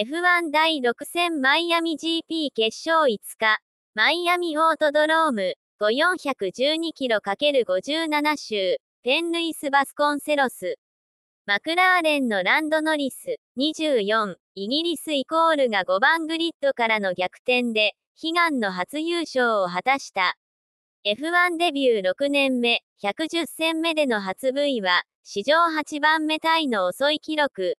F1 第6戦マイアミ GP 決勝5日、マイアミオートドローム、5412キロ ×57 周、ペンルイス・バスコンセロス。マクラーレンのランド・ノリス、24、イギリスイコールが5番グリッドからの逆転で、悲願の初優勝を果たした。F1 デビュー6年目、110戦目での初 V は、史上8番目タイの遅い記録。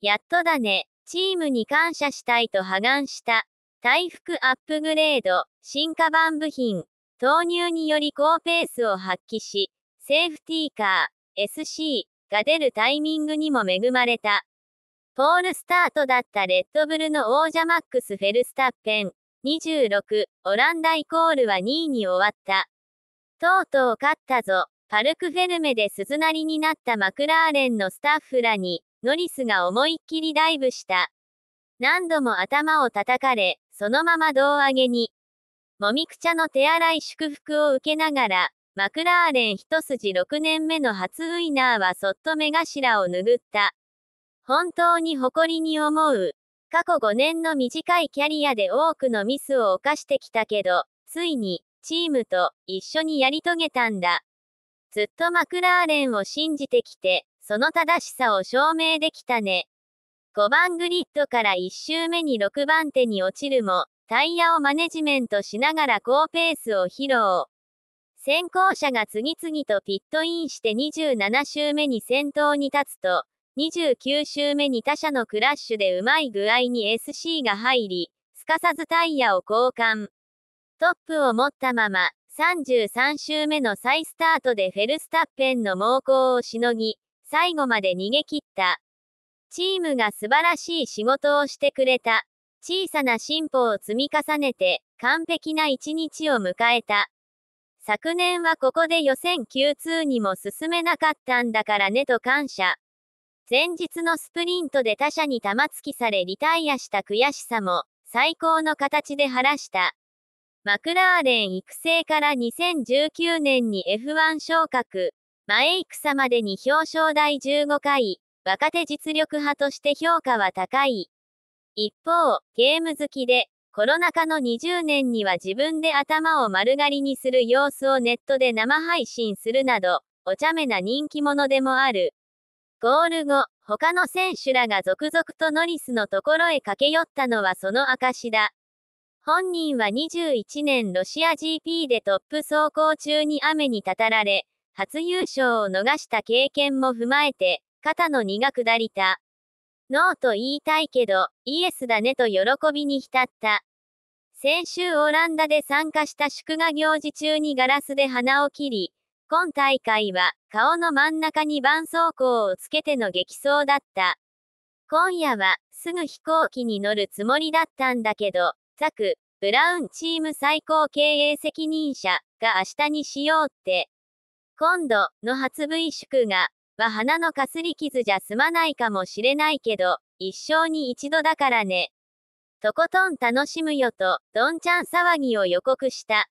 やっとだね。チームに感謝したいと破願した。大幅アップグレード、進化版部品、投入により高ペースを発揮し、セーフティーカー、SC が出るタイミングにも恵まれた。ポールスタートだったレッドブルの王者マックス・フェルスタッペン、26、オランダイコールは2位に終わった。とうとう勝ったぞ、パルクフェルメで鈴なりになったマクラーレンのスタッフらに、ノリスが思いっきりダイブした。何度も頭を叩かれ、そのまま胴上げに。もみくちゃの手洗い祝福を受けながら、マクラーレン一筋6年目の初ウイナーはそっと目頭を拭った。本当に誇りに思う。過去5年の短いキャリアで多くのミスを犯してきたけど、ついに、チームと一緒にやり遂げたんだ。ずっとマクラーレンを信じてきて、その正しさを証明できたね。5番グリッドから1周目に6番手に落ちるも、タイヤをマネジメントしながら高ペースを披露。先行者が次々とピットインして27周目に先頭に立つと、29周目に他社のクラッシュでうまい具合に SC が入り、すかさずタイヤを交換。トップを持ったまま、33周目の再スタートでフェルスタッペンの猛攻をしのぎ、最後まで逃げ切った。チームが素晴らしい仕事をしてくれた。小さな進歩を積み重ねて、完璧な一日を迎えた。昨年はここで予選 Q2 にも進めなかったんだからねと感謝。前日のスプリントで他者に玉突きされリタイアした悔しさも、最高の形で晴らした。マクラーレン育成から2019年に F1 昇格。前戦までに表彰台15回、若手実力派として評価は高い。一方、ゲーム好きで、コロナ禍の20年には自分で頭を丸刈りにする様子をネットで生配信するなど、お茶目な人気者でもある。ゴール後、他の選手らが続々とノリスのところへ駆け寄ったのはその証だ。本人は21年ロシア GP でトップ走行中に雨にたたられ、初優勝を逃した経験も踏まえて、肩の荷が下りた。ノーと言いたいけど、イエスだねと喜びに浸った。先週オランダで参加した祝賀行事中にガラスで鼻を切り、今大会は顔の真ん中に絆創膏をつけての激走だった。今夜はすぐ飛行機に乗るつもりだったんだけど、ザク、ブラウンチーム最高経営責任者が明日にしようって。今度の初 V 宿が、は鼻のかすり傷じゃ済まないかもしれないけど、一生に一度だからね。とことん楽しむよと、どんちゃん騒ぎを予告した。